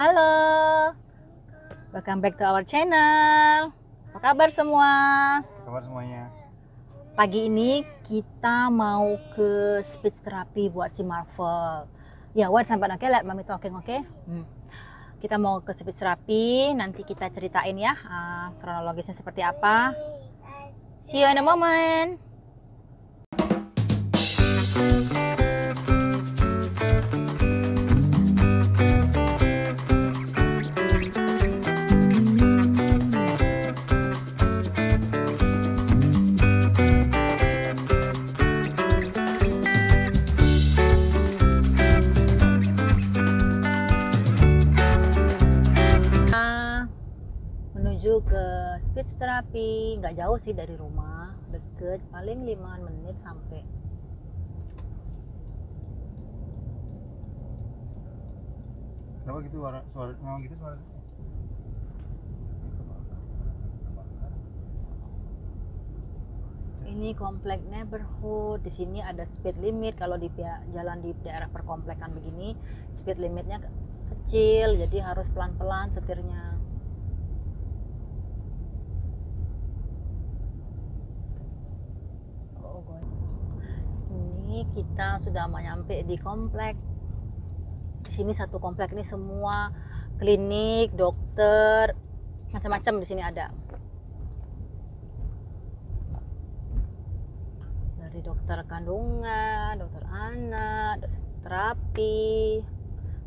Halo. Welcome back to our channel. Apa kabar semua? Apa kabar semuanya? Pagi ini kita mau ke speech therapy buat si Marvel. Ya, buat what sampai oke, okay, let mami talking, oke? Okay? Hmm. Kita mau ke speech therapy, nanti kita ceritain ya uh, kronologisnya seperti apa. See you in a moment. ke speech therapy nggak jauh sih dari rumah deket paling lima menit sampai kenapa gitu suara suara gitu suara ini komplek neighborhood di sini ada speed limit kalau di jalan di daerah perkomplekan begini speed limitnya kecil jadi harus pelan-pelan setirnya kita sudah menyampe di komplek. Di sini satu komplek ini semua klinik, dokter, macam-macam di sini ada. Dari dokter kandungan, dokter anak, terapi,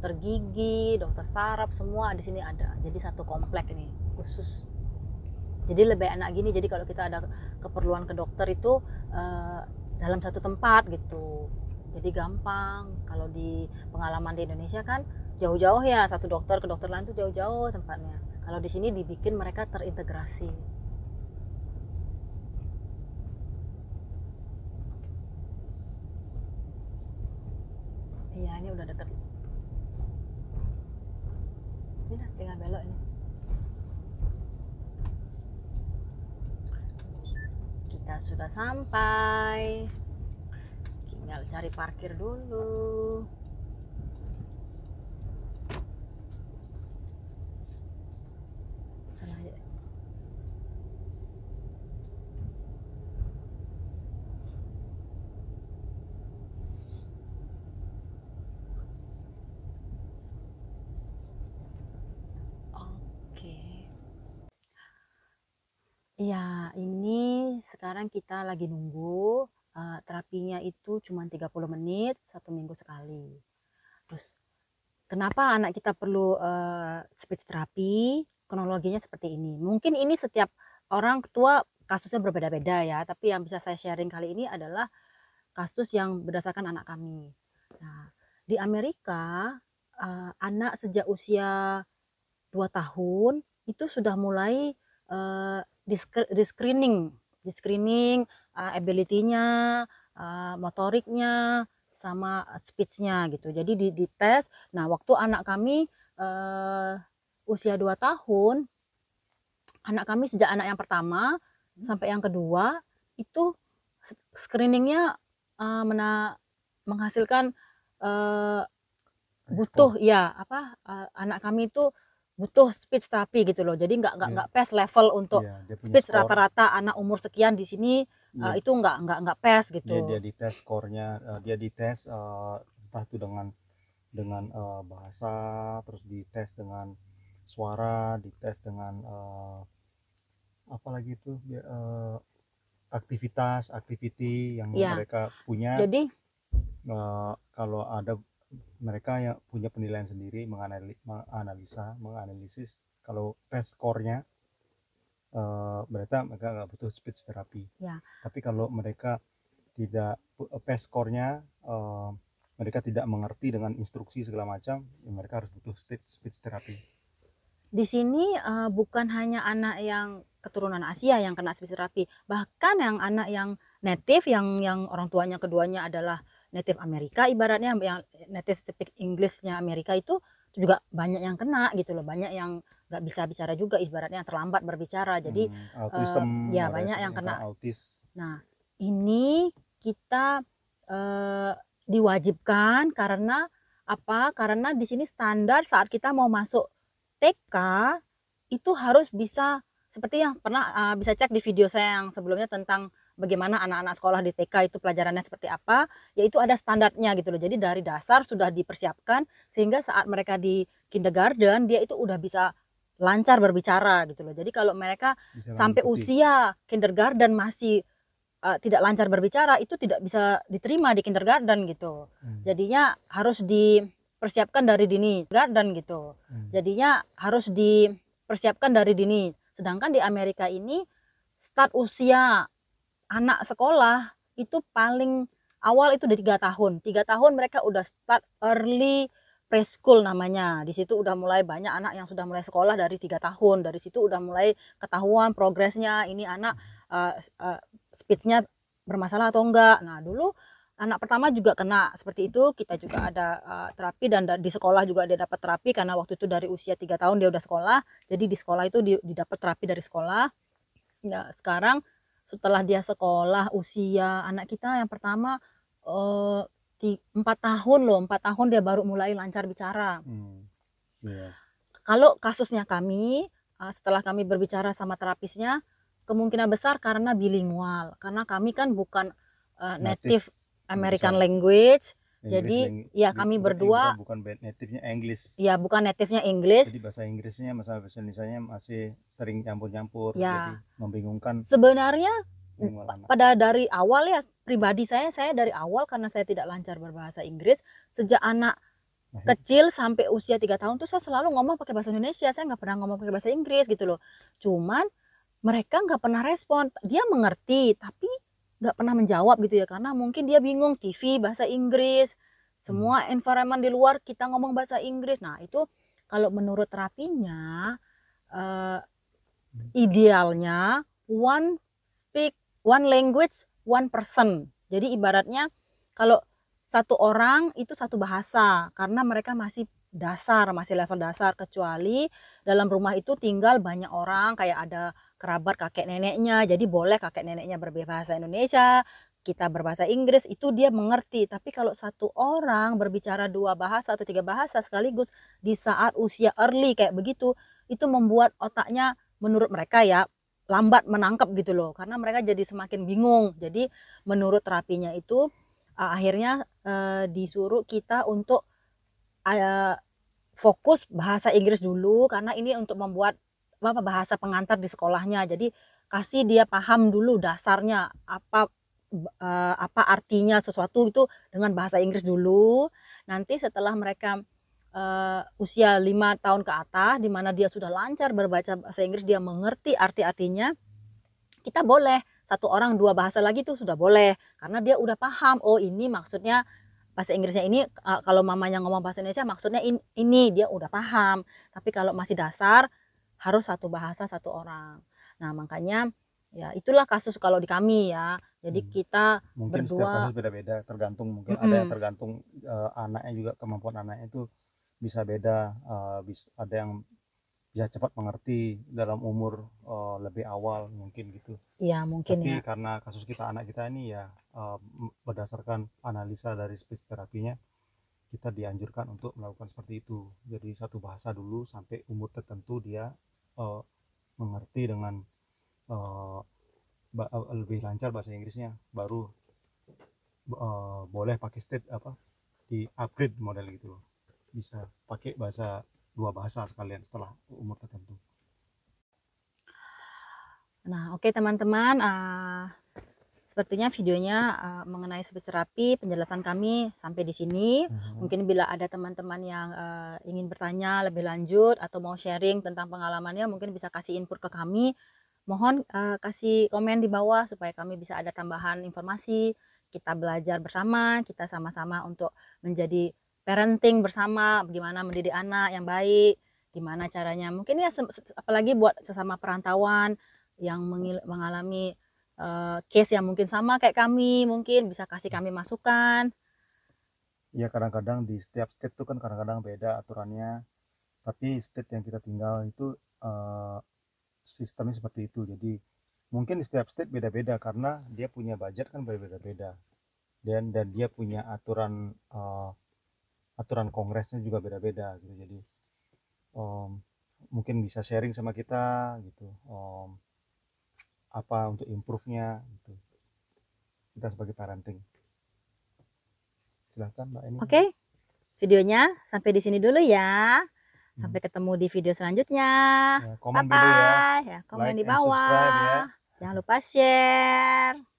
tergigi dokter saraf, semua di sini ada. Jadi satu komplek ini khusus. Jadi lebih enak gini. Jadi kalau kita ada keperluan ke dokter itu eh, dalam satu tempat gitu jadi gampang kalau di pengalaman di Indonesia kan jauh-jauh ya satu dokter ke dokter lain tuh jauh-jauh tempatnya kalau di sini dibikin mereka terintegrasi iya ini udah deket sudah sampai tinggal cari parkir dulu Iya, ini sekarang kita lagi nunggu, uh, terapinya itu cuma 30 menit satu minggu sekali. Terus, kenapa anak kita perlu, uh, speech therapy? Kronologinya seperti ini. Mungkin ini setiap orang tua kasusnya berbeda-beda ya, tapi yang bisa saya sharing kali ini adalah kasus yang berdasarkan anak kami. Nah, di Amerika, uh, anak sejak usia 2 tahun itu sudah mulai, uh, di, screening, di screening uh, eh, ability-nya, uh, motoriknya, sama speech-nya gitu. Jadi di, di tes. Nah, waktu anak kami uh, usia 2 tahun, anak kami sejak anak yang pertama hmm. sampai yang kedua itu screeningnya uh, mena menghasilkan uh, butuh ya apa uh, anak kami itu butuh speech therapy gitu loh. Jadi nggak nggak iya. nggak yeah. PES level untuk yeah, speech rata-rata anak umur sekian di sini yeah. Iya. uh, itu nggak nggak nggak PES gitu. Dia, dia dites skornya, uh, eh, dia dites uh, entah itu dengan dengan uh, bahasa, terus dites dengan suara, dites dengan uh, apa lagi itu uh, aktivitas, activity yang yeah. mereka punya. Jadi uh, kalau ada mereka yang punya penilaian sendiri menganalisa menganalisis kalau test skornya uh, eh, mereka mereka nggak butuh speech therapy ya. tapi kalau mereka tidak eh, test skornya uh, eh, mereka tidak mengerti dengan instruksi segala macam ya mereka harus butuh speech therapy di sini uh, bukan hanya anak yang keturunan Asia yang kena speech therapy bahkan yang anak yang native yang yang orang tuanya keduanya adalah native Amerika ibaratnya yang native speak Inggrisnya Amerika itu juga banyak yang kena gitu loh banyak yang nggak bisa bicara juga ibaratnya terlambat berbicara jadi hmm, uh, ya banyak yang kena autis nah ini kita uh, diwajibkan karena apa karena di sini standar saat kita mau masuk TK itu harus bisa seperti yang pernah uh, bisa cek di video saya yang sebelumnya tentang bagaimana anak-anak sekolah di TK itu pelajarannya seperti apa, yaitu ada standarnya gitu loh. Jadi dari dasar sudah dipersiapkan sehingga saat mereka di kindergarten dia itu udah bisa lancar berbicara gitu loh. Jadi kalau mereka bisa sampai mengikuti. usia kindergarten masih uh, tidak lancar berbicara itu tidak bisa diterima di kindergarten gitu. Hmm. Jadinya harus dipersiapkan dari dini kindergarten gitu. Hmm. Jadinya harus dipersiapkan dari dini. Sedangkan di Amerika ini start usia anak sekolah itu paling awal itu dari tiga tahun. Tiga tahun mereka udah start early preschool namanya. Di situ udah mulai banyak anak yang sudah mulai sekolah dari tiga tahun. Dari situ udah mulai ketahuan progresnya ini anak uh, uh, speechnya bermasalah atau enggak. Nah dulu anak pertama juga kena seperti itu. Kita juga ada uh, terapi dan di sekolah juga dia dapat terapi karena waktu itu dari usia tiga tahun dia udah sekolah. Jadi di sekolah itu didapat terapi dari sekolah. Ya, sekarang setelah dia sekolah usia anak kita yang pertama eh, empat tahun loh empat tahun dia baru mulai lancar bicara hmm. yeah. kalau kasusnya kami eh, setelah kami berbicara sama terapisnya kemungkinan besar karena bilingual karena kami kan bukan uh, native American language jadi ya kami berdua bukan native-nya Inggris. Ya, bukan native-nya Inggris. Jadi bahasa Inggrisnya sama bahasa Indonesia masih sering campur-campur ya. jadi membingungkan. Sebenarnya pada dari awal ya pribadi saya saya dari awal karena saya tidak lancar berbahasa Inggris sejak anak kecil sampai usia tiga tahun tuh saya selalu ngomong pakai bahasa Indonesia saya nggak pernah ngomong pakai bahasa Inggris gitu loh cuman mereka nggak pernah respon dia mengerti tapi nggak pernah menjawab gitu ya karena mungkin dia bingung TV bahasa Inggris semua hmm. environment di luar kita ngomong bahasa Inggris nah itu kalau menurut terapinya uh, eh, hmm. idealnya one speak one language one person jadi ibaratnya kalau satu orang itu satu bahasa karena mereka masih dasar, masih level dasar kecuali dalam rumah itu tinggal banyak orang kayak ada kerabat kakek neneknya. Jadi boleh kakek neneknya berbahasa Indonesia, kita berbahasa Inggris itu dia mengerti. Tapi kalau satu orang berbicara dua bahasa atau tiga bahasa sekaligus di saat usia early kayak begitu, itu membuat otaknya menurut mereka ya lambat menangkap gitu loh karena mereka jadi semakin bingung. Jadi menurut terapinya itu akhirnya eh, disuruh kita untuk eh, fokus bahasa Inggris dulu karena ini untuk membuat apa bahasa pengantar di sekolahnya. Jadi kasih dia paham dulu dasarnya apa eh, apa artinya sesuatu itu dengan bahasa Inggris dulu. Nanti setelah mereka uh, usia lima tahun ke atas di mana dia sudah lancar berbaca bahasa Inggris, dia mengerti arti-artinya, kita boleh satu orang dua bahasa lagi itu sudah boleh karena dia udah paham oh ini maksudnya bahasa Inggrisnya ini uh, kalau mamanya ngomong bahasa Indonesia maksudnya in, ini dia udah paham tapi kalau masih dasar harus satu bahasa satu orang nah makanya ya itulah kasus kalau di kami ya jadi hmm. kita mungkin berdua setiap kasus beda-beda tergantung mungkin -hmm. ada yang tergantung uh, anaknya juga kemampuan anaknya itu bisa beda uh, e, bisa, ada yang bisa ya cepat mengerti dalam umur uh, lebih awal mungkin gitu. Iya mungkin Tapi ya. karena kasus kita anak kita ini ya uh, berdasarkan analisa dari speech terapinya kita dianjurkan untuk melakukan seperti itu. Jadi satu bahasa dulu sampai umur tertentu dia uh, mengerti dengan uh, lebih lancar bahasa Inggrisnya baru uh, boleh pakai state apa di upgrade model gitu bisa pakai bahasa dua bahasa sekalian setelah umur tertentu. Nah, oke okay, teman-teman, uh, sepertinya videonya uh, mengenai speech therapy penjelasan kami sampai di sini. Hmm. Mungkin bila ada teman-teman yang uh, ingin bertanya lebih lanjut atau mau sharing tentang pengalamannya, mungkin bisa kasih input ke kami. Mohon uh, kasih komen di bawah supaya kami bisa ada tambahan informasi. Kita belajar bersama, kita sama-sama untuk menjadi parenting bersama, bagaimana mendidik anak yang baik, gimana caranya. Mungkin ya apalagi buat sesama perantauan yang mengalami uh, case yang mungkin sama kayak kami, mungkin bisa kasih kami masukan. Ya kadang-kadang di setiap state itu kan kadang-kadang beda aturannya. Tapi state yang kita tinggal itu uh, sistemnya seperti itu. Jadi mungkin di setiap state beda-beda karena dia punya budget kan berbeda-beda. Dan dan dia punya aturan uh, aturan kongresnya juga beda-beda gitu jadi um, mungkin bisa sharing sama kita gitu um, apa untuk improve-nya gitu kita sebagai parenting silahkan mbak Emi oke okay. videonya sampai di sini dulu ya hmm. sampai ketemu di video selanjutnya ya, komen bye bye dulu ya. ya komen like di bawah ya. jangan lupa share